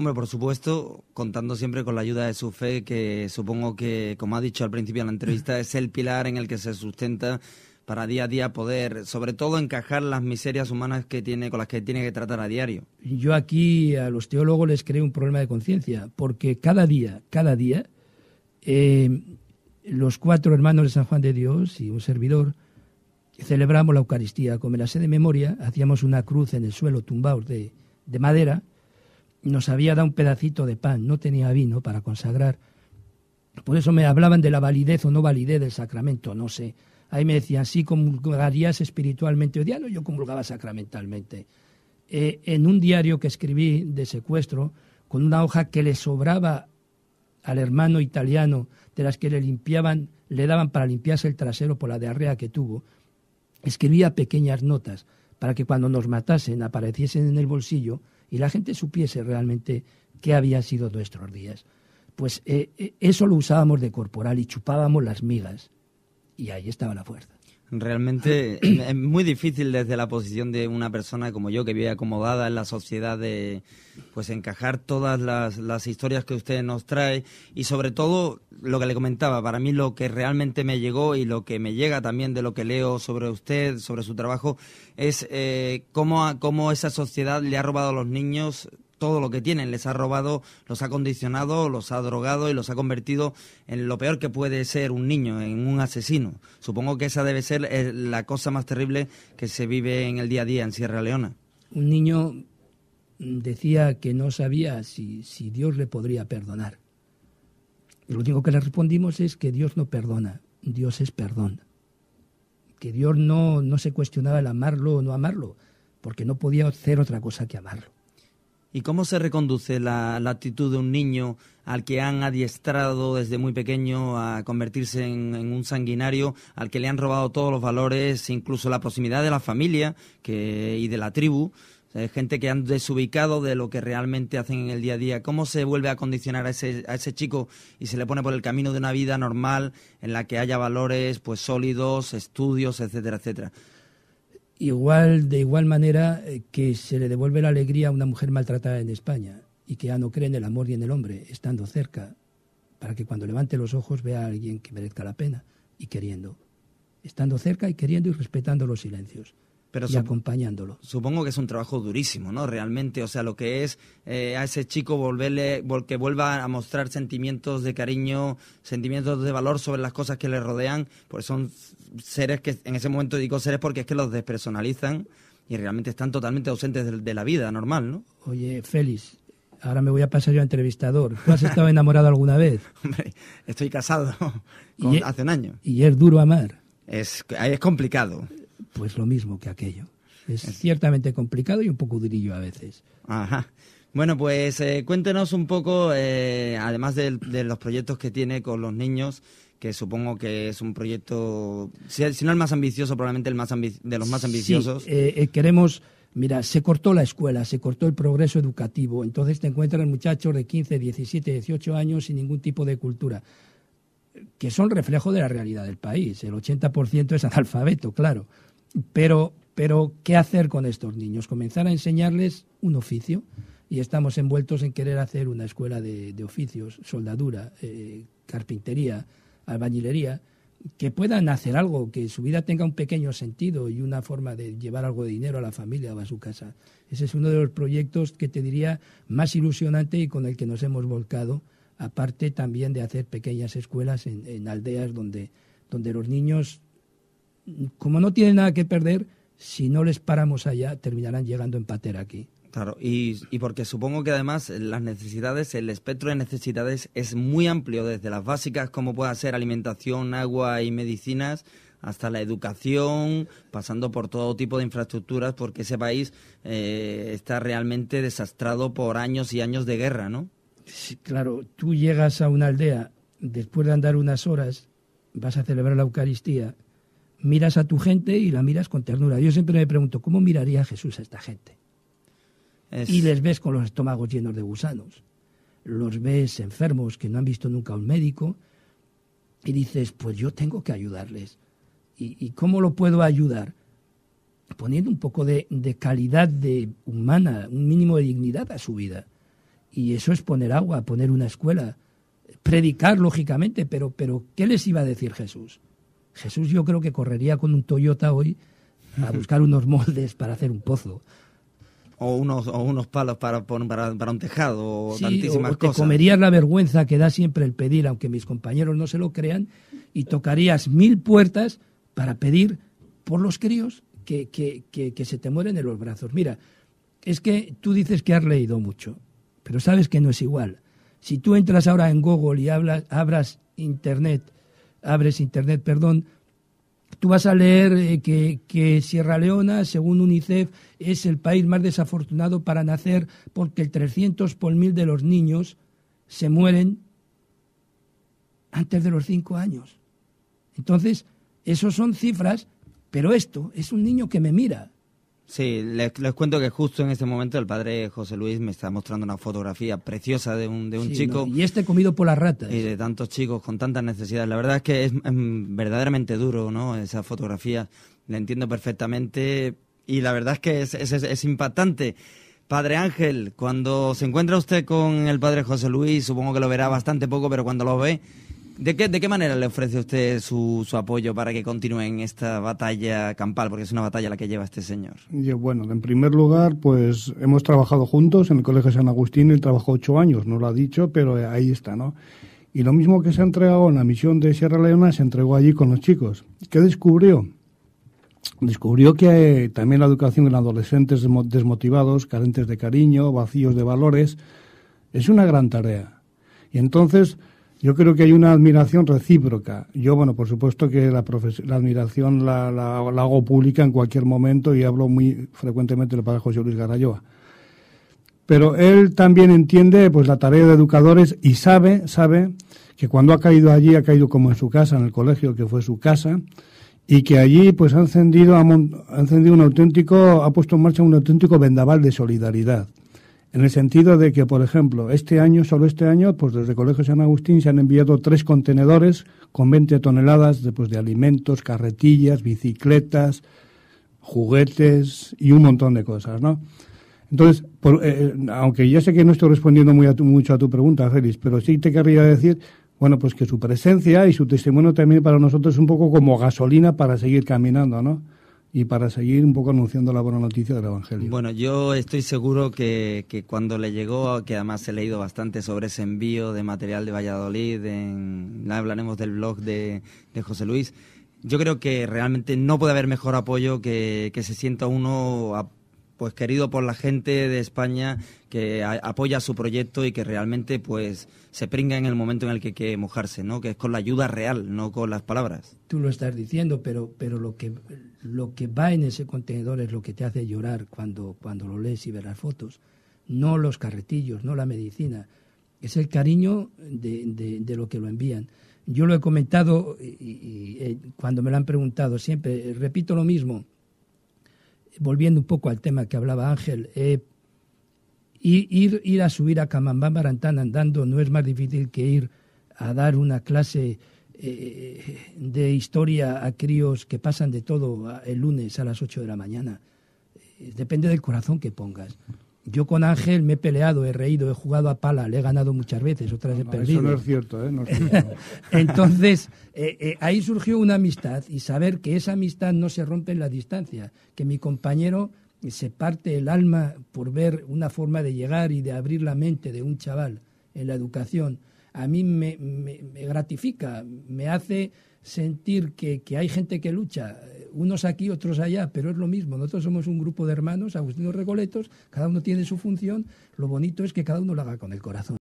Hombre, por supuesto, contando siempre con la ayuda de su fe, que supongo que, como ha dicho al principio de la entrevista, es el pilar en el que se sustenta para día a día poder, sobre todo, encajar las miserias humanas que tiene, con las que tiene que tratar a diario. Yo aquí a los teólogos les creo un problema de conciencia, porque cada día, cada día, eh, los cuatro hermanos de San Juan de Dios y un servidor celebramos la Eucaristía. Como la sede de memoria, hacíamos una cruz en el suelo tumbados de madera nos había dado un pedacito de pan, no tenía vino para consagrar. Por eso me hablaban de la validez o no validez del sacramento, no sé. Ahí me decían, sí, comulgarías espiritualmente o no, yo comulgaba sacramentalmente. Eh, en un diario que escribí de secuestro, con una hoja que le sobraba al hermano italiano, de las que le limpiaban, le daban para limpiarse el trasero por la diarrea que tuvo, escribía pequeñas notas para que cuando nos matasen apareciesen en el bolsillo y la gente supiese realmente qué habían sido nuestros días. Pues eh, eh, eso lo usábamos de corporal y chupábamos las migas. Y ahí estaba la fuerza. Realmente es muy difícil desde la posición de una persona como yo que vive acomodada en la sociedad de pues encajar todas las, historias que usted nos trae y sobre todo lo que le comentaba, para mí lo que realmente me llegó y lo que me llega también de lo que leo sobre usted, sobre su trabajo, es eh, cómo, cómo esa sociedad le ha robado a los niños todo lo que tienen. Les ha robado, los ha condicionado, los ha drogado y los ha convertido en lo peor que puede ser un niño, en un asesino. Supongo que esa debe ser eh, la cosa más terrible que se vive en el día a día en Sierra Leona. Un niño decía que no sabía si, si Dios le podría perdonar. Y lo único que le respondimos es que Dios no perdona, Dios es perdón. Que Dios no, no se cuestionaba el amarlo o no amarlo, porque no podía hacer otra cosa que amarlo. ¿Y cómo se reconduce la, actitud de un niño al que han adiestrado desde muy pequeño a convertirse en, un sanguinario, al que le han robado todos los valores, incluso la proximidad de la familia y de la tribu? gente que han desubicado de lo que realmente hacen en el día a día. ¿Cómo se vuelve a condicionar a ese, a ese chico y se le pone por el camino de una vida normal en la que haya valores pues sólidos, estudios, etcétera, etcétera? igual, de igual manera eh, que se le devuelve la alegría a una mujer maltratada en España y que ya no cree en el amor y en el hombre, estando cerca, para que cuando levante los ojos vea a alguien que merezca la pena y queriendo, estando cerca y queriendo y respetando los silencios. Pero y acompañándolo. Supongo que es un trabajo durísimo, ¿no? Realmente, o sea, lo que es eh, a ese chico volverle, que vuelva a mostrar sentimientos de cariño, sentimientos de valor sobre las cosas que le rodean, pues son seres que, en ese momento digo seres porque es que los despersonalizan y realmente están totalmente ausentes de, la vida normal, ¿no? Oye, Félix, ahora me voy a pasar yo a entrevistador. ¿Tú has estado enamorado alguna vez? Hombre, estoy casado hace un año. Y es duro amar. Es, es complicado. Pues lo mismo que aquello. Es, ciertamente complicado y un poco durillo a veces. Ajá. Bueno, pues eh, cuéntenos un poco, eh, además de, los proyectos que tiene con los niños, que supongo que es un proyecto, si, no el más ambicioso, probablemente el más de los más ambiciosos. Sí, eh, queremos, mira, se cortó la escuela, se cortó el progreso educativo, entonces te encuentras muchachos de 15, 17, 18 años sin ningún tipo de cultura, que son reflejo de la realidad del país. El 80% es analfabeto, claro. Pero, pero, ¿qué hacer con estos niños? Comenzar a enseñarles un oficio y estamos envueltos en querer hacer una escuela de, oficios, soldadura, eh, carpintería, albañilería, que puedan hacer algo, que su vida tenga un pequeño sentido y una forma de llevar algo de dinero a la familia o a su casa. Ese es uno de los proyectos que te diría más ilusionante y con el que nos hemos volcado, aparte también de hacer pequeñas escuelas en, en aldeas donde, donde los niños como no tienen nada que perder, si no les paramos allá, terminarán llegando en patera aquí. Claro, y, porque supongo que además las necesidades, el espectro de necesidades es muy amplio, desde las básicas como pueda ser alimentación, agua y medicinas, hasta la educación, pasando por todo tipo de infraestructuras, porque ese país eh, está realmente desastrado por años y años de guerra, ¿no? Sí, claro, tú llegas a una aldea, después de andar unas horas, vas a celebrar la Eucaristía miras a tu gente y la miras con ternura. Yo siempre me pregunto, ¿cómo miraría Jesús a esta gente? Y les ves con los estómagos llenos de gusanos, los ves enfermos que no han visto nunca a un médico y dices, pues yo tengo que ayudarles. ¿Y, cómo lo puedo ayudar? Poniendo un poco de, de calidad de humana, un mínimo de dignidad a su vida. Y eso es poner agua, poner una escuela, predicar lógicamente, pero, pero ¿qué les iba a decir Jesús? Jesús yo creo que correría con un Toyota hoy a buscar unos moldes para hacer un pozo. O unos, palos para, un tejado, o sí, comerías la vergüenza que da siempre el pedir, aunque mis compañeros no se lo crean, y tocarías mil puertas para pedir por los críos que, que, que, que se te mueren en los brazos. Mira, es que tú dices que has leído mucho, pero sabes que no es igual. Si tú entras ahora en Google y hablas, abras Internet abres internet, perdón, tú vas a leer eh, que, Sierra Leona, según UNICEF, es el país más desafortunado para nacer porque el 300 por mil de los niños se mueren antes de los cinco años. Entonces, esos son cifras, pero esto es un niño que me mira. Sí, les, cuento que justo en este momento el padre José Luis me está mostrando una fotografía preciosa de un, de un chico. y este comido por las ratas. Y de tantos chicos con tantas necesidades. La verdad es que es, verdaderamente duro, ¿no? Esa fotografía. La entiendo perfectamente y la verdad es que es impactante. Padre Ángel, cuando se encuentra usted con el padre José Luis, supongo que lo verá bastante poco, pero cuando lo ve, ¿De qué, manera le ofrece usted su, apoyo para que continúe en esta batalla campal? Porque es una batalla la que lleva este señor. Yo, bueno, en primer lugar, pues hemos trabajado juntos en el Colegio San Agustín. Él trabajó ocho años, no lo ha dicho, pero eh, ahí está, ¿no? Y lo mismo que se ha entregado en la misión de Sierra Leona, se entregó allí con los chicos. ¿Qué descubrió? Descubrió que eh, también la educación en adolescentes desmotivados, carentes de cariño, vacíos de valores, es una gran tarea. Y entonces yo creo que hay una admiración recíproca. Yo, bueno, por supuesto que la, admiración la, hago pública en cualquier momento y hablo muy frecuentemente del padre José Luis Garayoa. Pero él también entiende pues la tarea de educadores y sabe, sabe que cuando ha caído allí ha caído como en su casa, en el colegio que fue su casa, y que allí pues ha encendido, ha encendido un auténtico, ha puesto en marcha un auténtico vendaval de solidaridad. En el sentido de que, por ejemplo, este año, solo este año, pues desde el Colegio San Agustín se han enviado tres contenedores con 20 toneladas de, pues, de alimentos, carretillas, bicicletas, juguetes y un montón de cosas, ¿no? Entonces, eh, eh, aunque ya sé que no estoy respondiendo muy a mucho a tu pregunta, Félix, pero sí te querría decir, bueno, pues que su presencia y su testimonio también para nosotros es un poco como gasolina para seguir caminando, ¿no? y para seguir un poco anunciando la buena noticia del Evangelio. Bueno, yo estoy seguro que, cuando le llegó, que además he leído bastante sobre ese envío de material de Valladolid, en, hablaremos del blog de, de José Luis, yo creo que realmente no puede haber mejor apoyo que, que se sienta uno a, pues querido por la gente de España que apoya su proyecto y que realmente pues se pringa en el momento en el que hay que mojarse, ¿no? Que es con la ayuda real, no con las palabras. Tú lo estás diciendo, pero pero lo que lo que va en ese contenedor es lo que te hace llorar cuando cuando lo lees y ves las fotos, no los carretillos, no la medicina, es el cariño de, lo que lo envían. Yo lo he comentado y eh, cuando me lo han preguntado siempre, eh, repito lo mismo volviendo un poco al tema que hablaba Ángel, eh, ir, ir, a subir a Camambambarantán andando no es más difícil que ir a dar una clase eh, de historia a críos que pasan de todo el lunes a las 8 de la mañana. Eh, depende del corazón que pongas. Yo con Ángel me he peleado, he reído, he jugado a pala, le he ganado muchas veces, otras he perdido. Eso no es cierto, ¿eh? Entonces, eh, eh, ahí surgió una amistad y saber que esa amistad no se rompe en la distancia, que mi compañero se parte el alma por ver una forma de llegar y de abrir la mente de un chaval en la educación a mí me, gratifica, me hace sentir que, que, hay gente que lucha, unos aquí, otros allá, pero es lo mismo. Nosotros somos un grupo de hermanos, agustinos recoletos, cada uno tiene su función, lo bonito es que cada uno lo haga con el corazón.